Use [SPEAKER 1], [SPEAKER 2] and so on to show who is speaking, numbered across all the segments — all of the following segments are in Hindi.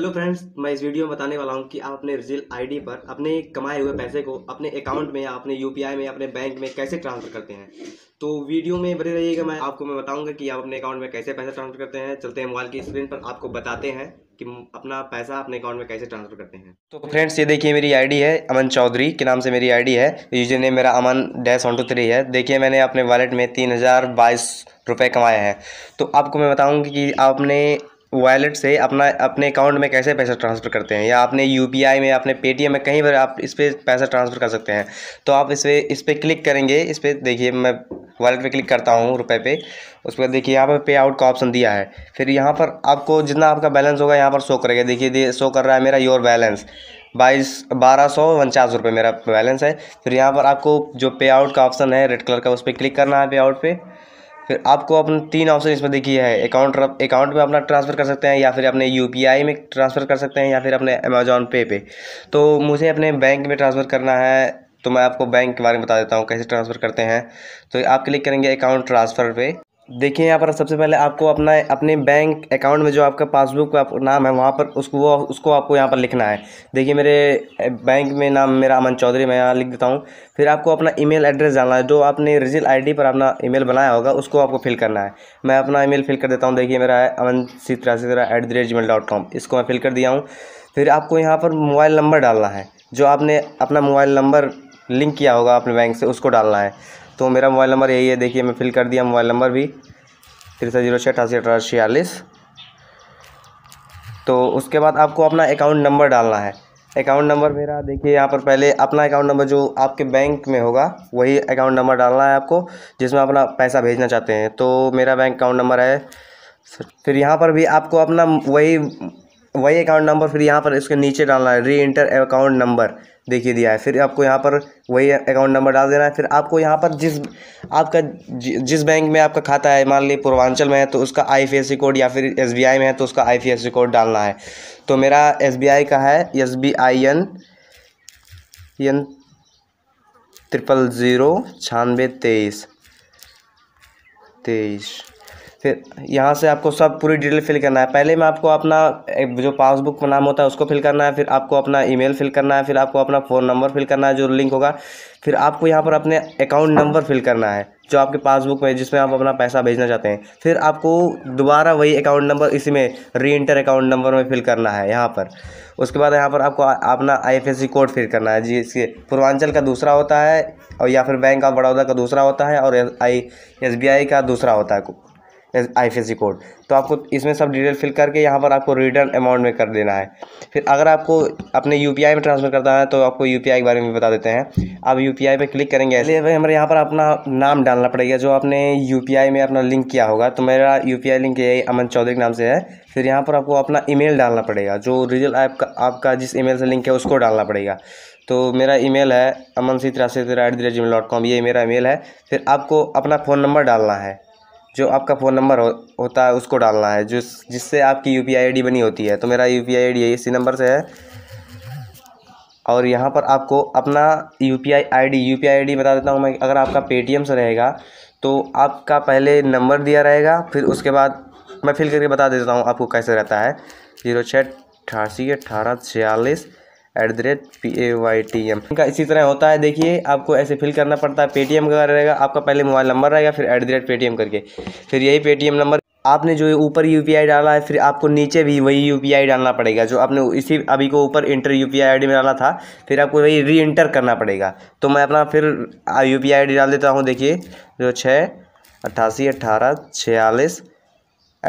[SPEAKER 1] हेलो फ्रेंड्स मैं इस वीडियो में बताने वाला हूं कि आप अपने रिजिल आईडी पर अपने कमाए हुए पैसे को अपने अकाउंट में या अपने यूपीआई में अपने बैंक में कैसे ट्रांसफर करते हैं तो वीडियो में बने रहिएगा मैं आपको मैं बताऊंगा कि आप अपने अकाउंट में कैसे पैसे ट्रांसफर करते हैं चलते हैं मोबाइल की स्क्रीन पर आपको बताते हैं कि अपना पैसा अपने अकाउंट में कैसे ट्रांसफर करते हैं तो फ्रेंड्स ये देखिए मेरी आईडी है अमन चौधरी के नाम से मेरी आईडी है यूजर नेम मेरा Aman dash one two three है देखिए मैंने अपने वॉलेट में तीन हज़ार बाईस रुपये कमाए हैं तो आपको मैं बताऊँगी कि आपने वॉलेट से अपना अपने अकाउंट में कैसे पैसा ट्रांसफ़र करते हैं या अपने यू में अपने पेटीएम में कहीं पर आप इस पर पैसा ट्रांसफ़र कर सकते हैं तो आप इस पर इस पर क्लिक करेंगे इस पर देखिए मैं वॉलेट पे क्लिक करता हूँ रुपए पे उस पर देखिए यहाँ पर पे आउट का ऑप्शन दिया है फिर यहाँ पर आपको जितना आपका बैलेंस होगा यहाँ पर शो करेगा देखिए शो कर रहा है मेरा योर बैलेंस बाईस बारह सौ उनचास रुपये मेरा बैलेंस है फिर यहाँ पर आपको जो पे आउट का ऑप्शन है रेड कलर का उस पर क्लिक करना है पे आउट पर फिर आपको अपन तीन ऑप्शन इसमें देखिए है अकाउंट अकाउंट में अपना ट्रांसफ़र कर सकते हैं या फिर अपने यू में ट्रांसफ़र कर सकते हैं या फिर अपने अमेज़ॉन पे पे तो मुझे अपने बैंक में ट्रांसफ़र करना है तो मैं आपको बैंक के बारे में बता देता हूँ कैसे ट्रांसफ़र करते हैं तो आप क्लिक करेंगे अकाउंट ट्रांसफ़र पे देखिए यहाँ पर सबसे पहले आपको अपना अपने बैंक अकाउंट में जो आपका पासबुक का नाम है वहाँ पर उसको वो उसको आपको यहाँ पर लिखना है देखिए मेरे बैंक में नाम मेरा अमन चौधरी मैं यहाँ लिख देता हूँ फिर आपको अपना ईमेल एड्रेस डालना है जो आपने रिजिल आईडी पर अपना ईमेल बनाया होगा उसको आपको फिल करना है मैं अपना ई फिल कर देता हूँ देखिए मेरा है अमन सीतरा सीतरा at the rate Gmail dot com इसको मैं फिल कर दिया हूँ फिर आपको यहाँ पर मोबाइल नंबर डालना है जो आपने अपना मोबाइल नंबर लिंक किया होगा अपने बैंक से उसको डालना है तो मेरा मोबाइल नंबर यही है देखिए मैं फिल कर दिया मोबाइल नंबर भी तिरसठ जीरो छः अठासी अठारह छियालीस तो उसके बाद आपको अपना अकाउंट नंबर डालना है अकाउंट नंबर मेरा देखिए यहाँ पर पहले अपना अकाउंट नंबर जो आपके बैंक में होगा वही अकाउंट नंबर डालना है आपको जिसमें अपना पैसा भेजना चाहते हैं तो मेरा बैंक अकाउंट नंबर है फिर यहाँ पर भी आपको अपना वही वही अकाउंट नंबर फिर यहाँ पर इसके नीचे डालना है री इंटर अकाउंट नंबर देखिए दिया है फिर आपको यहाँ पर वही अकाउंट नंबर डाल देना है फिर आपको यहाँ पर जिस आपका जिस बैंक में आपका खाता है मान ली पूर्वांचल में है तो उसका आई कोड या फिर एस में है तो उसका आई कोड डालना है तो मेरा एस का है S B I N N triple zero छानबे तेईस तेईस फिर यहाँ से आपको सब पूरी डिटेल फिल करना है पहले में आपको अपना जो पासबुक का नाम होता है उसको फिल करना है फिर आपको अपना ईमेल फिल करना है फिर आपको अपना फ़ोन नंबर फिल करना है जो लिंक होगा फिर आपको यहाँ पर अपने अकाउंट नंबर फिल करना है जो आपके पासबुक में जिसमें आप अपना पैसा भेजना चाहते हैं फिर आपको दोबारा वही अकाउंट नंबर इसी में री इंटर अकाउंट नंबर में फिल करना है यहाँ पर उसके बाद यहाँ पर आपको अपना आईएफएससी कोड फिल करना है जिसके पूर्वांचल का दूसरा होता है और या फिर बैंक ऑफ बड़ौदा का दूसरा होता है और आई एस का दूसरा होता है आई कोड तो आपको इसमें सब डिटेल फिल करके यहाँ पर आपको रिटर्न अमाउंट में कर देना है फिर अगर आपको अपने यू में ट्रांसफ़र करना है तो आपको यू के बारे में बता देते हैं आप यू पे क्लिक करेंगे ऐसे भाई हमारे यहाँ पर अपना नाम डालना पड़ेगा जो आपने यू में अपना लिंक किया होगा तो मेरा यू लिंक यही अमन चौधरी के नाम से है फिर यहाँ पर आपको अपना ई डालना पड़ेगा जो रिजल्ट ऐप का आपका जिस ई से लिंक है उसको डालना पड़ेगा तो मेरा ईमेल है अमन सी तिरासी at the rate Gmail dot com ये मेरा ईमेल है फिर आपको अपना फ़ोन नंबर डालना है जो आपका फ़ोन नंबर हो, होता है उसको डालना है जिस जिससे आपकी यू पी बनी होती है तो मेरा यू पी आई इसी नंबर से है और यहाँ पर आपको अपना U P I I D U P I I D बता देता हूँ मैं अगर आपका पेटीएम से रहेगा तो आपका पहले नंबर दिया रहेगा फिर उसके बाद मैं फिल करके बता देता हूँ आपको कैसे रहता है जीरो छः अठासी अठारह छियालीस at the rate P A Y T M इनका इसी तरह होता है देखिए आपको ऐसे फिल करना पड़ता है पेटीएम का रहेगा आपका पहले मोबाइल नंबर रहेगा फिर एट द रेट पेटीएम करके फिर यही पेटीएम नंबर आपने जो ऊपर यू पी आई डाला है फिर आपको नीचे भी वही यू पी आई डालना पड़ेगा जो आपने इसी अभी को ऊपर enter U P I I D में डाला था फिर आपको वही री इंटर करना पड़ेगा तो मैं अपना फिर U P I I D डाल देता हूँ देखिए जो छः अट्ठासी अट्ठारह छियालीस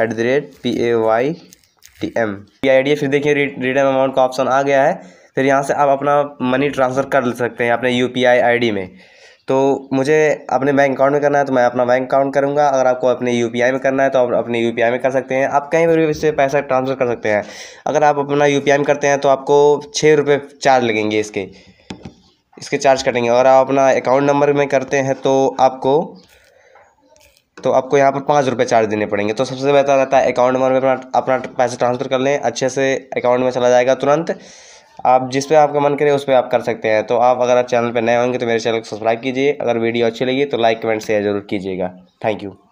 [SPEAKER 1] at the rate P A Y T M P I D फिर देखिए रिटर्न अमाउंट का ऑप्शन आ गया है फिर यहाँ से आप अपना मनी ट्रांसफ़र कर सकते हैं अपने U P I I D में तो मुझे अपने बैंक अकाउंट में करना है तो मैं अपना बैंक अकाउंट करूँगा अगर आपको अपने यू में करना है तो आप अपने यू में कर सकते हैं आप कहीं पर भी इससे पैसा ट्रांसफ़र कर सकते हैं अगर आप अपना यू में करते हैं तो आपको छः रुपये चार्ज लगेंगे इसके इसके चार्ज कटेंगे अगर आप अपना अकाउंट नंबर में करते हैं तो आपको तो आपको यहाँ पर पाँच रुपये चार्ज देने पड़ेंगे तो सबसे बेहतर रहता है अकाउंट नंबर में अपना अपना पैसा ट्रांसफ़र कर लें अच्छे से अकाउंट में चला जाएगा तुरंत आप जिस पे आपका मन करे उस पर आप कर सकते हैं तो आप अगर आप चैनल पर नए होंगे तो मेरे चैनल को सब्सक्राइब कीजिए अगर वीडियो अच्छी लगी तो लाइक कमेंट शेयर जरूर कीजिएगा थैंक यू